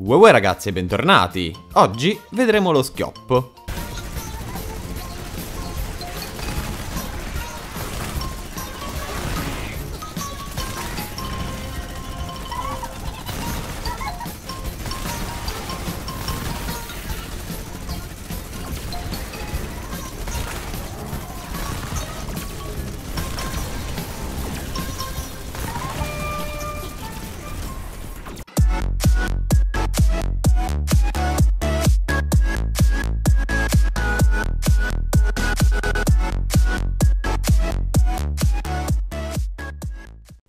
Wow ragazzi e bentornati! Oggi vedremo lo schioppo.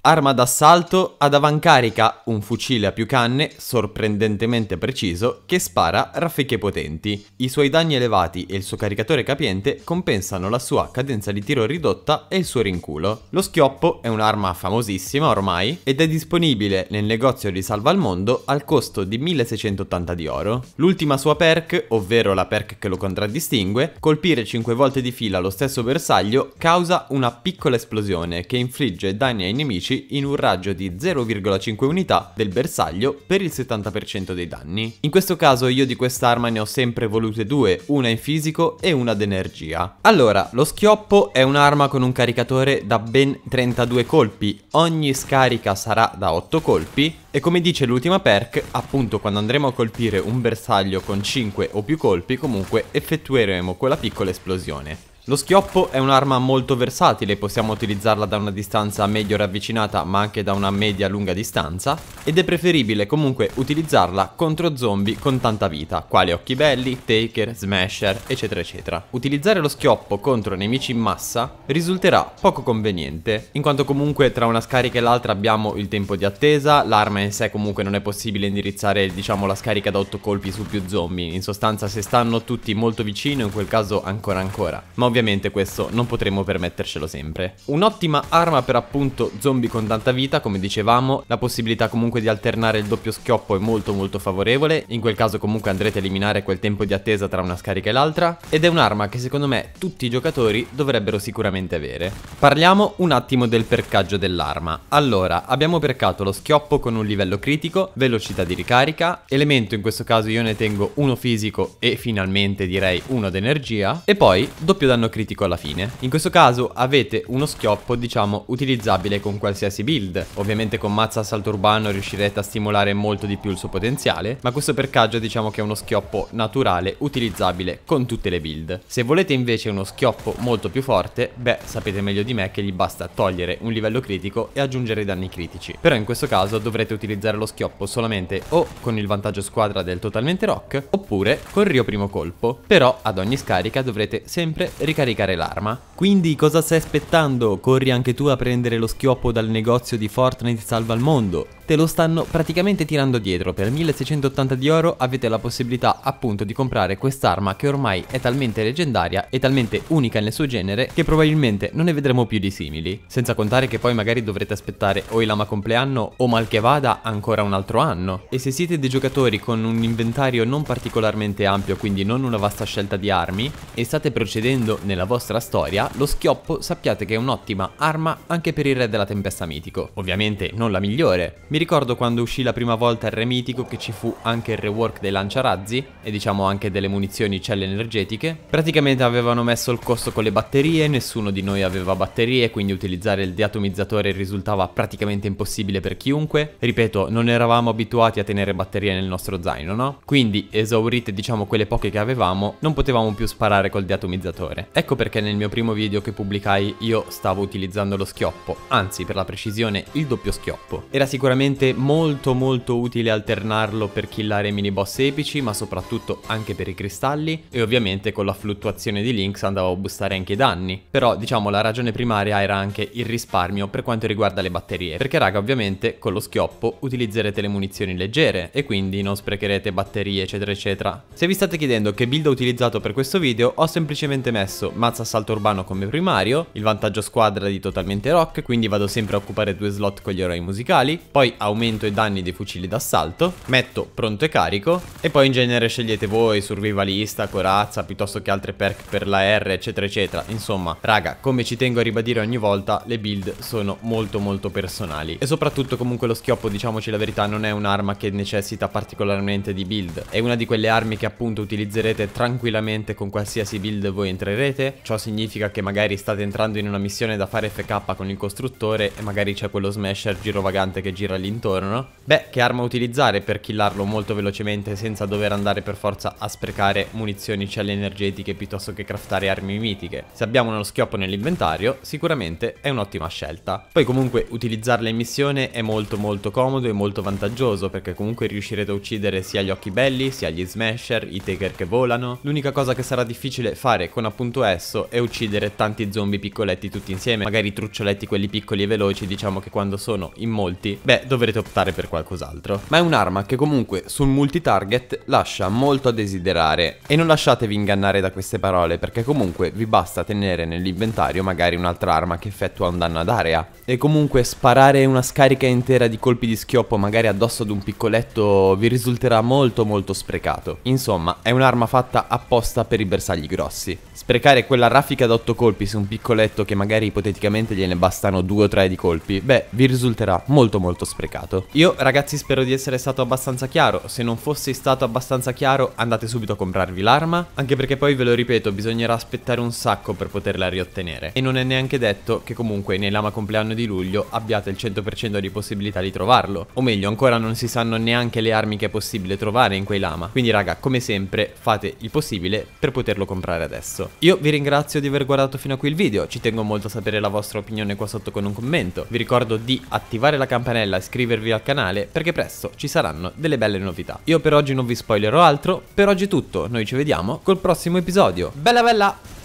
Arma d'assalto ad avancarica, un fucile a più canne, sorprendentemente preciso, che spara raffiche potenti. I suoi danni elevati e il suo caricatore capiente compensano la sua cadenza di tiro ridotta e il suo rinculo. Lo schioppo è un'arma famosissima ormai ed è disponibile nel negozio di Salva al Mondo al costo di 1680 di oro. L'ultima sua perk, ovvero la perk che lo contraddistingue, colpire 5 volte di fila lo stesso bersaglio causa una piccola esplosione che infligge danni ai nemici nemici in un raggio di 0,5 unità del bersaglio per il 70% dei danni. In questo caso io di quest'arma ne ho sempre volute due, una in fisico e una d'energia. Allora, lo schioppo è un'arma con un caricatore da ben 32 colpi, ogni scarica sarà da 8 colpi e come dice l'ultima perk, appunto quando andremo a colpire un bersaglio con 5 o più colpi comunque effettueremo quella piccola esplosione. Lo schioppo è un'arma molto versatile, possiamo utilizzarla da una distanza medio ravvicinata ma anche da una media lunga distanza ed è preferibile comunque utilizzarla contro zombie con tanta vita, quali occhi belli, taker, smasher eccetera eccetera. Utilizzare lo schioppo contro nemici in massa risulterà poco conveniente, in quanto comunque tra una scarica e l'altra abbiamo il tempo di attesa, l'arma in sé comunque non è possibile indirizzare diciamo la scarica da 8 colpi su più zombie, in sostanza se stanno tutti molto vicino in quel caso ancora ancora, ma ovviamente questo non potremo permettercelo sempre. Un'ottima arma per appunto zombie con tanta vita, come dicevamo, la possibilità comunque di alternare il doppio schioppo è molto molto favorevole, in quel caso comunque andrete a eliminare quel tempo di attesa tra una scarica e l'altra, ed è un'arma che secondo me tutti i giocatori dovrebbero sicuramente avere. Parliamo un attimo del percaggio dell'arma. Allora, abbiamo percato lo schioppo con un livello critico, velocità di ricarica, elemento in questo caso io ne tengo uno fisico e finalmente direi uno d'energia, e poi doppio danno danno critico alla fine. In questo caso avete uno schioppo, diciamo, utilizzabile con qualsiasi build. Ovviamente con mazza assalto urbano riuscirete a stimolare molto di più il suo potenziale, ma questo percaggio diciamo che è uno schioppo naturale utilizzabile con tutte le build. Se volete invece uno schioppo molto più forte, beh, sapete meglio di me che gli basta togliere un livello critico e aggiungere i danni critici. Però in questo caso dovrete utilizzare lo schioppo solamente o con il vantaggio squadra del totalmente rock, oppure con Rio primo colpo. Però ad ogni scarica dovrete sempre ricordare ricaricare l'arma. Quindi cosa stai aspettando? Corri anche tu a prendere lo schioppo dal negozio di Fortnite Salva il Mondo. Te lo stanno praticamente tirando dietro, per 1680 di oro avete la possibilità appunto di comprare quest'arma che ormai è talmente leggendaria e talmente unica nel suo genere che probabilmente non ne vedremo più di simili. Senza contare che poi magari dovrete aspettare o il lama compleanno o mal che vada ancora un altro anno. E se siete dei giocatori con un inventario non particolarmente ampio, quindi non una vasta scelta di armi, e state procedendo nella vostra storia, lo schioppo sappiate che è un'ottima arma anche per il re della tempesta mitico. Ovviamente non la migliore. Mi ricordo quando uscì la prima volta il re mitico che ci fu anche il rework dei lanciarazzi e diciamo anche delle munizioni celle energetiche. Praticamente avevano messo il costo con le batterie, nessuno di noi aveva batterie, quindi utilizzare il deatomizzatore risultava praticamente impossibile per chiunque. Ripeto, non eravamo abituati a tenere batterie nel nostro zaino, no? Quindi esaurite diciamo quelle poche che avevamo, non potevamo più sparare col deatomizzatore. Ecco perché nel mio primo video che pubblicai io stavo utilizzando lo schioppo, anzi per la precisione il doppio schioppo. Era sicuramente molto molto utile alternarlo per killare mini boss epici ma soprattutto anche per i cristalli e ovviamente con la fluttuazione di Lynx andavo a boostare anche i danni. Però diciamo la ragione primaria era anche il risparmio per quanto riguarda le batterie, perché raga ovviamente con lo schioppo utilizzerete le munizioni leggere e quindi non sprecherete batterie eccetera eccetera. Se vi state chiedendo che build ho utilizzato per questo video ho semplicemente messo terzo, mazza assalto urbano come primario, il vantaggio squadra di totalmente rock, quindi vado sempre a occupare due slot con gli eroi musicali, poi aumento i danni dei fucili d'assalto, metto pronto e carico, e poi in genere scegliete voi, survivalista, corazza, piuttosto che altre perk per la R, eccetera eccetera, insomma, raga, come ci tengo a ribadire ogni volta, le build sono molto molto personali, e soprattutto comunque lo schioppo, diciamoci la verità, non è un'arma che necessita particolarmente di build, è una di quelle armi che appunto utilizzerete tranquillamente con qualsiasi build voi entrerete, rete, ciò significa che magari state entrando in una missione da fare FK con il costruttore e magari c'è quello smasher girovagante che gira all'intorno, beh, che arma utilizzare per killarlo molto velocemente senza dover andare per forza a sprecare munizioni celle energetiche piuttosto che craftare armi mitiche. Se abbiamo uno schioppo nell'inventario, sicuramente è un'ottima scelta. Poi comunque utilizzarla in missione è molto molto comodo e molto vantaggioso perché comunque riuscirete a uccidere sia gli occhi belli, sia gli smasher, i taker che volano. L'unica cosa che sarà difficile fare con appunto appunto esso e uccidere tanti zombie piccoletti tutti insieme, magari i truccioletti quelli piccoli e veloci, diciamo che quando sono in molti, beh dovrete optare per qualcos'altro. Ma è un'arma che comunque sul multitarget lascia molto a desiderare e non lasciatevi ingannare da queste parole perché comunque vi basta tenere nell'inventario magari un'altra arma che effettua un danno ad area e comunque sparare una scarica intera di colpi di schioppo magari addosso ad un piccoletto vi risulterà molto molto sprecato. Insomma è un'arma fatta apposta per i bersagli grossi. Sprecare cercare quella raffica da 8 colpi su un piccoletto che magari ipoteticamente gliene bastano 2 o 3 di colpi, beh, vi risulterà molto molto sprecato. Io ragazzi spero di essere stato abbastanza chiaro, se non fossi stato abbastanza chiaro andate subito a comprarvi l'arma, anche perché poi ve lo ripeto, bisognerà aspettare un sacco per poterla riottenere. E non è neanche detto che comunque nei lama compleanno di luglio abbiate il 100% di possibilità di trovarlo, o meglio ancora non si sanno neanche le armi che è possibile trovare in quei lama, quindi raga come sempre fate il possibile per poterlo comprare adesso. Io io vi ringrazio di aver guardato fino a qui il video, ci tengo molto a sapere la vostra opinione qua sotto con un commento. Vi ricordo di attivare la campanella e iscrivervi al canale perché presto ci saranno delle belle novità. Io per oggi non vi spoilerò altro, per oggi è tutto, noi ci vediamo col prossimo episodio. Bella bella!